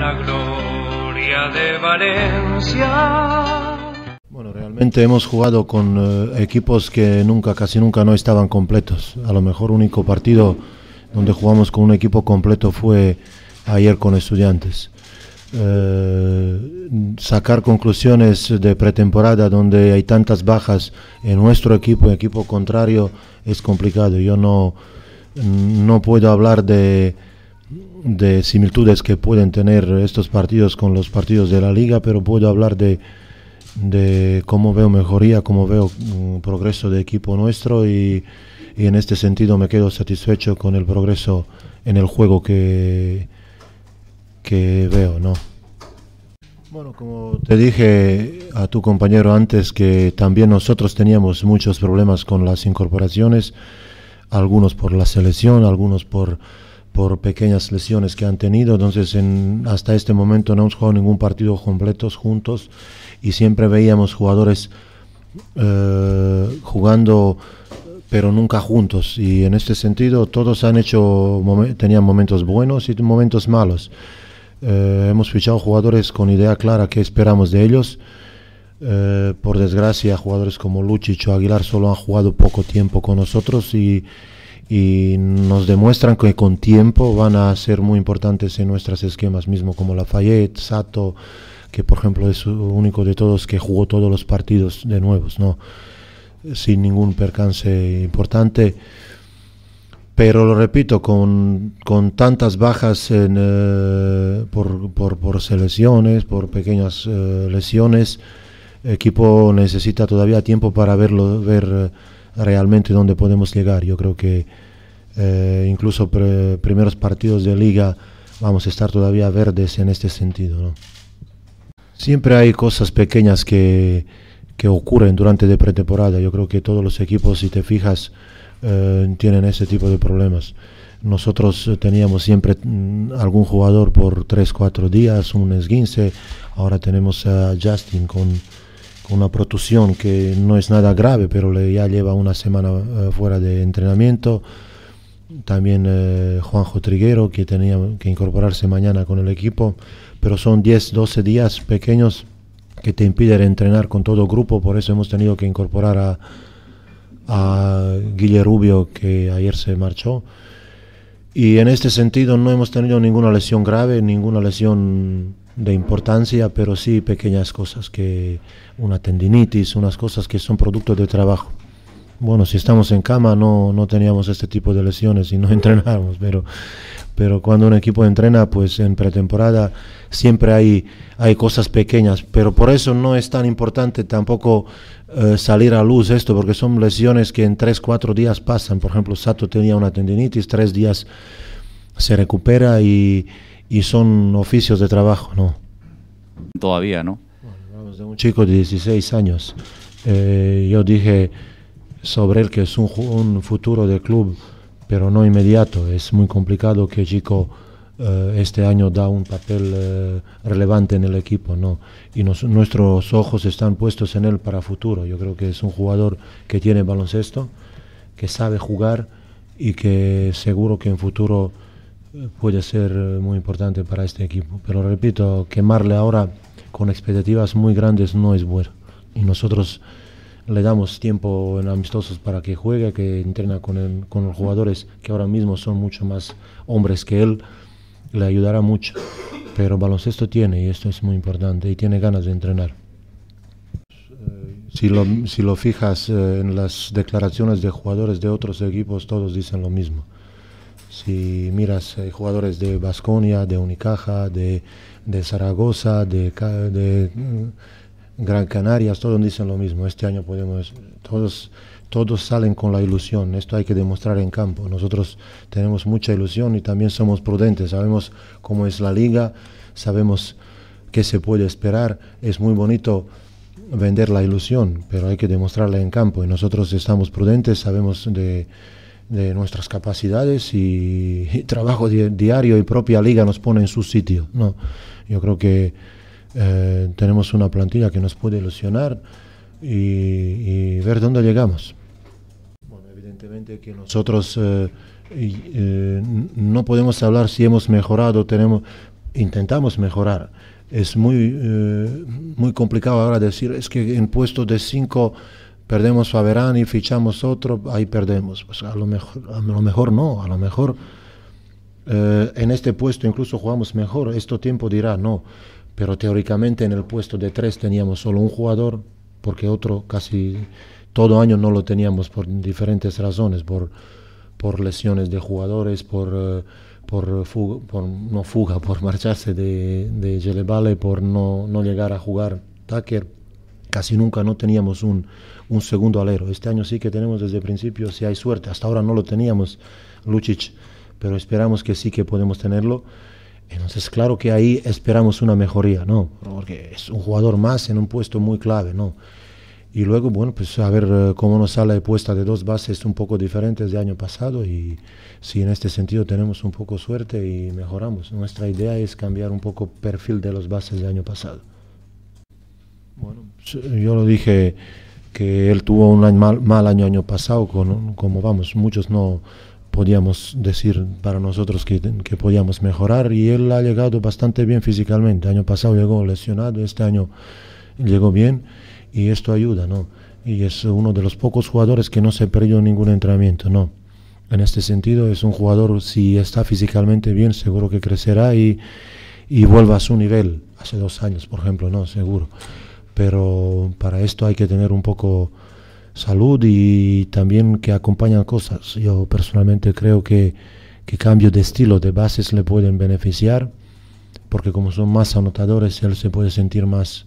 la gloria de Valencia. Bueno, realmente hemos jugado con eh, equipos que nunca, casi nunca no estaban completos. A lo mejor único partido donde jugamos con un equipo completo fue ayer con estudiantes. Eh, sacar conclusiones de pretemporada donde hay tantas bajas en nuestro equipo, en equipo contrario, es complicado. Yo no, no puedo hablar de, de similitudes que pueden tener estos partidos con los partidos de la liga, pero puedo hablar de, de cómo veo mejoría, cómo veo mm, progreso de equipo nuestro y, y, en este sentido me quedo satisfecho con el progreso en el juego que, que veo, ¿no? Bueno, como te dije a tu compañero antes que también nosotros teníamos muchos problemas con las incorporaciones, algunos por la selección, algunos por por pequeñas lesiones que han tenido, entonces en, hasta este momento no hemos jugado ningún partido completos juntos y siempre veíamos jugadores eh, jugando pero nunca juntos y en este sentido todos han hecho tenían momentos buenos y momentos malos eh, hemos fichado jugadores con idea clara que esperamos de ellos eh, por desgracia jugadores como Luchicho Aguilar solo han jugado poco tiempo con nosotros y y nos demuestran que con tiempo van a ser muy importantes en nuestros esquemas mismo, como Lafayette, Sato, que por ejemplo es único de todos que jugó todos los partidos de nuevos, ¿no? sin ningún percance importante. Pero lo repito, con, tantas bajas eh, por, selecciones, por pequeñas lesiones, eh, lesiones, equipo necesita todavía tiempo para verlo, ver... Eh, realmente dónde podemos llegar. Yo creo que eh, incluso los primeros partidos de liga vamos a estar todavía verdes en este sentido. Siempre hay cosas pequeñas que, ocurren durante la pretemporada. Yo creo que todos los equipos, si te fijas, eh, tienen ese tipo de problemas. Nosotros teníamos siempre mm, algún jugador por 3-4 días, un esguince. Ahora tenemos a Justin con una protusión que no es nada grave, pero le, ya lleva una semana eh, fuera de entrenamiento. También eh, Juanjo Triguero, que tenía que incorporarse mañana con el equipo, pero son 10, 12 días pequeños que te impiden entrenar con todo grupo, por eso hemos tenido que incorporar a, a Rubio, que ayer se marchó. Y en este sentido no hemos tenido ninguna lesión grave, ninguna lesión de importancia, pero sí pequeñas cosas, que una tendinitis, unas cosas que son producto del trabajo. Bueno, si estamos en cama no, no teníamos este tipo de lesiones y no entrenábamos, pero, pero cuando un equipo entrena, pues en pretemporada siempre hay, hay cosas pequeñas, pero por eso no es tan importante tampoco eh, salir a luz esto, porque son lesiones que en 3, 4 días pasan. Por ejemplo, Sato tenía una tendinitis, tres días se recupera y, y son oficios de trabajo, ¿no? Todavía, ¿no? Bueno, de un chico de 16 años. Eh, yo dije sobre él que es un, futuro del club, pero no inmediato. Es muy complicado que chico eh, este año da un papel eh, relevante en el equipo, ¿no? Y nuestros ojos están puestos en él para futuro. Yo creo que es un jugador que tiene baloncesto, que sabe jugar y que seguro que en futuro puede ser muy importante para este equipo. Pero repito, quemarle ahora con expectativas muy grandes no es bueno. Y nosotros le damos tiempo en amistosos para que juegue, que entrena con, con los jugadores que ahora mismo son mucho más hombres que él. Le ayudará mucho. Pero baloncesto tiene y esto es muy importante y tiene ganas de entrenar. Si lo, si lo fijas eh, en las declaraciones de jugadores de otros equipos, todos dicen lo mismo si miras eh, jugadores de Vasconia, de Unicaja, de, Zaragoza, de, de mm, Gran Canarias, todos dicen lo mismo. Este año podemos, todos, todos salen con la ilusión. Esto hay que demostrar en campo. Nosotros tenemos mucha ilusión y también somos prudentes. Sabemos cómo es la liga, sabemos qué se puede esperar. Es muy bonito vender la ilusión, pero hay que demostrarla en campo. Y nosotros estamos prudentes, sabemos de de nuestras capacidades y, trabajo diario y propia liga nos pone en su sitio. No, yo creo que eh, tenemos una plantilla que nos puede ilusionar y, ver dónde llegamos. Bueno, evidentemente que nosotros eh, eh, no podemos hablar si hemos mejorado, tenemos, intentamos mejorar. Es muy, muy complicado ahora decir, es que en puesto de cinco perdemos a Verán y fichamos otro, ahí perdemos. Pues a lo mejor, a lo mejor no, a lo mejor eh, en este puesto incluso jugamos mejor. Esto tiempo dirá no, pero teóricamente en el puesto de tres teníamos solo un jugador, porque otro casi todo año no lo teníamos por diferentes razones, por, por lesiones de jugadores, por... Eh, por, por, no fuga, por marcharse de, de por no, no llegar a jugar Tucker, casi nunca no teníamos un, segundo alero. Este año sí que tenemos desde el principio, si hay suerte. Hasta ahora no lo teníamos, Luchich, pero esperamos que sí que podemos tenerlo. Entonces, claro que ahí esperamos una mejoría, ¿no? Porque es un jugador más en un puesto muy clave, ¿no? Y luego, bueno, pues a ver eh, cómo nos sale la puesta de dos bases un poco diferentes de año pasado y si en este sentido tenemos un poco suerte y mejoramos. Nuestra idea es cambiar un poco el perfil de los bases de año pasado. Bueno, yo lo dije que él tuvo un mal, mal, año año pasado, con, como vamos, muchos no podíamos decir para nosotros que, podíamos mejorar y él ha llegado bastante bien físicamente. Año pasado llegó lesionado, este año llegó bien y esto ayuda, ¿no? Y es uno de los pocos jugadores que no se perdió ningún entrenamiento, ¿no? En este sentido es un jugador, si está físicamente bien, seguro que crecerá y, y vuelva a su nivel, hace dos años, por ejemplo, ¿no? Seguro pero para esto hay que tener un poco salud y también que acompañan cosas. Yo personalmente creo que, que cambio de estilo de bases le pueden beneficiar, porque como son más anotadores, él se puede sentir más,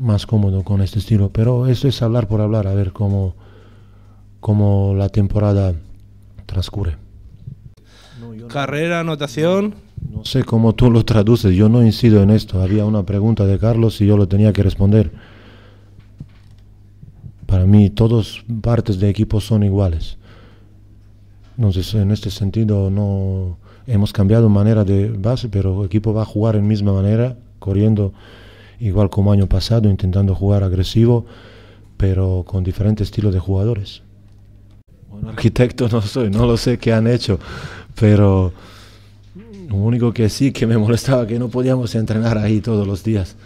más cómodo con este estilo. Pero eso es hablar por hablar, a ver cómo, la temporada transcurre. Carrera, anotación. No sé cómo tú lo traduces, yo no incido en esto. Había una pregunta de Carlos y yo lo tenía que responder. Para mí todas partes de equipo son iguales. Entonces, en este sentido, no hemos cambiado manera de base, pero el equipo va a jugar en misma manera, corriendo igual como año pasado, intentando jugar agresivo, pero con diferentes estilos de jugadores. Un arquitecto no soy, no lo sé qué han hecho, pero... Lo único que sí que me molestaba que no podíamos entrenar ahí todos los días.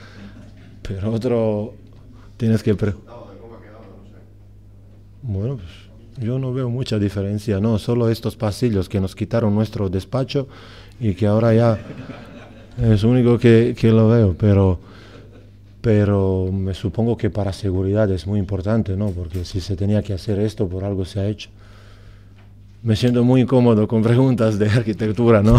Pero otro, tienes que... bueno, pues yo no veo mucha diferencia, no, solo estos pasillos que nos quitaron nuestro despacho y que ahora ya es único que, que lo veo, pero, pero me supongo que para seguridad es muy importante, ¿no? Porque si se tenía que hacer esto, por algo se ha hecho. Me siento muy incómodo con preguntas de arquitectura, ¿no?